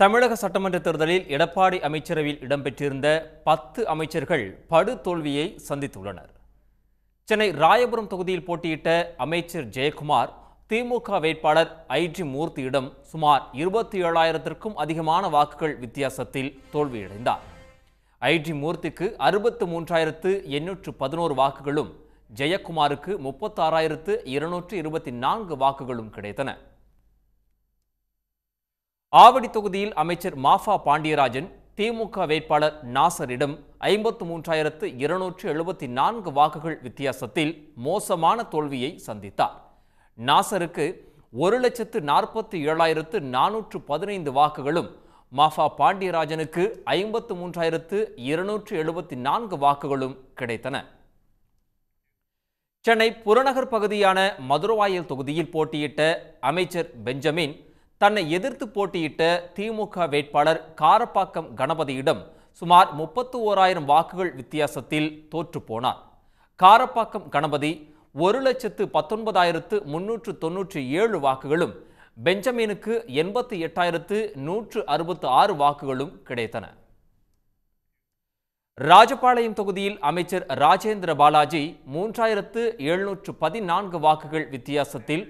தமிழக சட்டமன்ற தேர்தலில் எடப்பாடி அமைச்சரவையில் இடம்பெற்றிருந்த பத்து அமைச்சர்கள் படுதோல்வியை சந்தித்துள்ளனர் சென்னை ராயபுரம் தொகுதியில் போட்டியிட்ட அமைச்சர் ஜெயக்குமார் திமுக வேட்பாளர் ஐஜி மூர்த்தியிடம் சுமார் இருபத்தி ஏழாயிரத்திற்கும் அதிகமான வாக்குகள் வித்தியாசத்தில் தோல்வியடைந்தார் ஐஜி மூர்த்திக்கு அறுபத்து மூன்றாயிரத்து எண்ணூற்று பதினோரு வாக்குகளும் ஜெயக்குமாருக்கு முப்பத்தாறாயிரத்து இருநூற்று இருபத்தி நான்கு வாக்குகளும் கிடைத்தன ஆவடி தொகுதியில் அமைச்சர் மாஃபா பாண்டியராஜன் திமுக வேட்பாளர் நாசரிடம் ஐம்பத்து மூன்றாயிரத்து இருநூற்று எழுபத்தி நான்கு வாக்குகள் வித்தியாசத்தில் மோசமான தோல்வியை சந்தித்தார் நாசருக்கு ஒரு லட்சத்து நாற்பத்தி ஏழாயிரத்து நானூற்று பதினைந்து வாக்குகளும் மாஃபா பாண்டியராஜனுக்கு ஐம்பத்து மூன்றாயிரத்து இருநூற்று எழுபத்தி நான்கு வாக்குகளும் கிடைத்தன சென்னை புறநகர் பகுதியான மதுரவாயல் தொகுதியில் போட்டியிட்ட அமைச்சர் பெஞ்சமின் தன்னை எதிர்த்து போட்டியிட்ட திமுக வேட்பாளர் காரப்பாக்கம் கணபதியிடம் சுமார் முப்பத்து ஓராயிரம் வாக்குகள் வித்தியாசத்தில் போனார் காரப்பாக்கம் கணபதி ஒரு லட்சத்து பத்தொன்பதாயிரத்து முன்னூற்று தொன்னூற்றி ஏழு வாக்குகளும் பெஞ்சமினுக்கு எண்பத்தி எட்டாயிரத்து நூற்று அறுபத்து ஆறு வாக்குகளும் கிடைத்தன ராஜபாளையம் தொகுதியில் அமைச்சர் ராஜேந்திர பாலாஜி மூன்றாயிரத்து எழுநூற்று பதினான்கு வாக்குகள் வித்தியாசத்தில்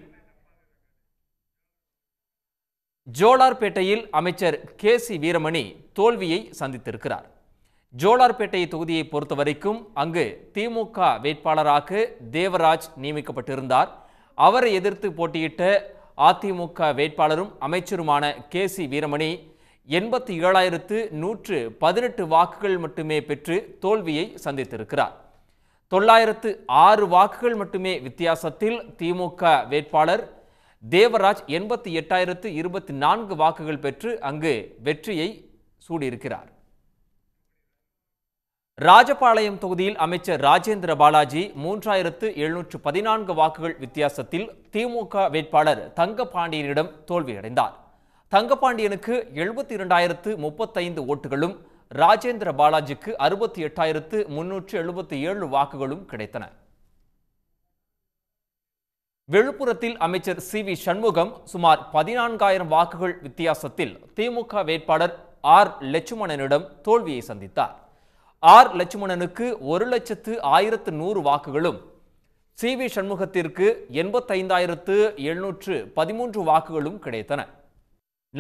ஜோலார்பேட்டையில் அமைச்சர் கே சி வீரமணி தோல்வியை சந்தித்திருக்கிறார் ஜோலார்பேட்டை தொகுதியை பொறுத்தவரைக்கும் அங்கு திமுக வேட்பாளராக தேவராஜ் நியமிக்கப்பட்டிருந்தார் அவரை எதிர்த்து போட்டியிட்ட அதிமுக வேட்பாளரும் அமைச்சருமான கே சி வீரமணி எண்பத்தி ஏழாயிரத்து நூற்று பதினெட்டு வாக்குகள் மட்டுமே பெற்று தோல்வியை சந்தித்திருக்கிறார் தொள்ளாயிரத்து ஆறு வாக்குகள் மட்டுமே வித்தியாசத்தில் திமுக வேட்பாளர் தேவராஜ் எண்பத்தி எட்டாயிரத்து இருபத்தி நான்கு வாக்குகள் பெற்று அங்கு வெற்றியை சூடியிருக்கிறார் ராஜபாளையம் தொகுதியில் அமைச்சர் ராஜேந்திர பாலாஜி மூன்றாயிரத்து எழுநூற்று பதினான்கு வாக்குகள் வித்தியாசத்தில் திமுக வேட்பாளர் தங்கபாண்டியனிடம் தோல்வியடைந்தார் தங்கபாண்டியனுக்கு எழுபத்தி இரண்டாயிரத்து முப்பத்தைந்து ஓட்டுகளும் ராஜேந்திர பாலாஜிக்கு அறுபத்தி எட்டாயிரத்து முன்னூற்று எழுபத்தி ஏழு வாக்குகளும் கிடைத்தன விழுப்புரத்தில் அமைச்சர் சி வி சண்முகம் சுமார் பதினான்காயிரம் வாக்குகள் வித்தியாசத்தில் திமுக வேட்பாளர் ஆர் லட்சுமணனிடம் தோல்வியை சந்தித்தார் ஆர் லட்சுமணனுக்கு ஒரு லட்சத்து ஆயிரத்து நூறு வாக்குகளும் சி வி சண்முகத்திற்கு எண்பத்தைந்தாயிரத்து எழுநூற்று பதிமூன்று வாக்குகளும் கிடைத்தன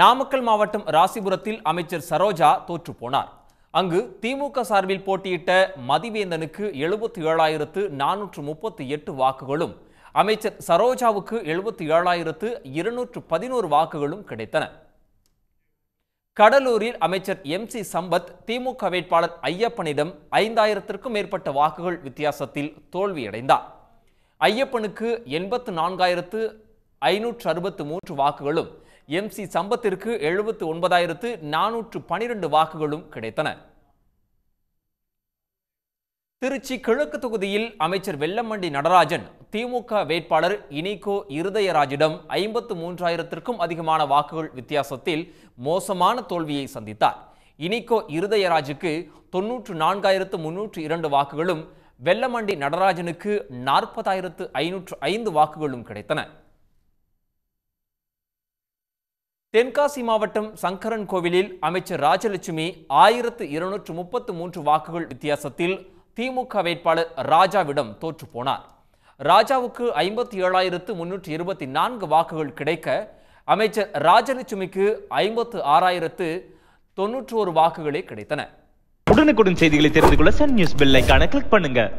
நாமக்கல் மாவட்டம் ராசிபுரத்தில் அமைச்சர் சரோஜா தோற்றுப்போனார் அங்கு திமுக சார்பில் போட்டியிட்ட மதிவேந்தனுக்கு எழுபத்தி ஏழாயிரத்து நானூற்று முப்பத்தி எட்டு வாக்குகளும் அமைச்சர் சரோஜாவுக்கு எழுபத்தி ஏழாயிரத்து இருநூற்று பதினோரு வாக்குகளும் கிடைத்தன கடலூரில் அமைச்சர் எம் சி சம்பத் திமுக வேட்பாளர் ஐயப்பனிடம் ஐந்தாயிரத்திற்கும் மேற்பட்ட வாக்குகள் வித்தியாசத்தில் தோல்வியடைந்தார் ஐயப்பனுக்கு எண்பத்து நான்காயிரத்து ஐநூற்று அறுபத்து மூன்று வாக்குகளும் எம் சி சம்பத்திற்கு எழுபத்து ஒன்பதாயிரத்து நானூற்று பனிரெண்டு வாக்குகளும் கிடைத்தன திருச்சி கிழக்கு தொகுதியில் அமைச்சர் வெல்லமண்டி நடராஜன் திமுக வேட்பாளர் இனிகோ இருதயராஜிடம் ஐம்பத்து மூன்றாயிரத்திற்கும் அதிகமான வாக்குகள் வித்தியாசத்தில் மோசமான தோல்வியை சந்தித்தார் இனிகோ இருதயராஜுக்கு தொன்னூற்று நான்காயிரத்து முன்னூற்று இரண்டு வாக்குகளும் வெல்லமண்டி நடராஜனுக்கு நாற்பதாயிரத்து ஐநூற்று ஐந்து வாக்குகளும் கிடைத்தன தென்காசி மாவட்டம் சங்கரன் கோவிலில் அமைச்சர் ராஜலட்சுமி ஆயிரத்து இருநூற்று முப்பத்து மூன்று வாக்குகள் வித்தியாசத்தில் திமுக வேட்பாளர் ராஜாவிடம் தோற்று போனார் ராஜாவுக்கு ஐம்பத்தி ஏழாயிரத்து முன்னூற்றி இருபத்தி நான்கு வாக்குகள் கிடைக்க அமைச்சர் ராஜலட்சுமிக்கு ஐம்பத்து ஆறாயிரத்து ஒரு வாக்குகளே கிடைத்தன உடனுக்குடன் செய்திகளை தெரிந்து கொள்ள சன் நியூஸ் பெல் ஐக்கான கிளிக் பண்ணுங்க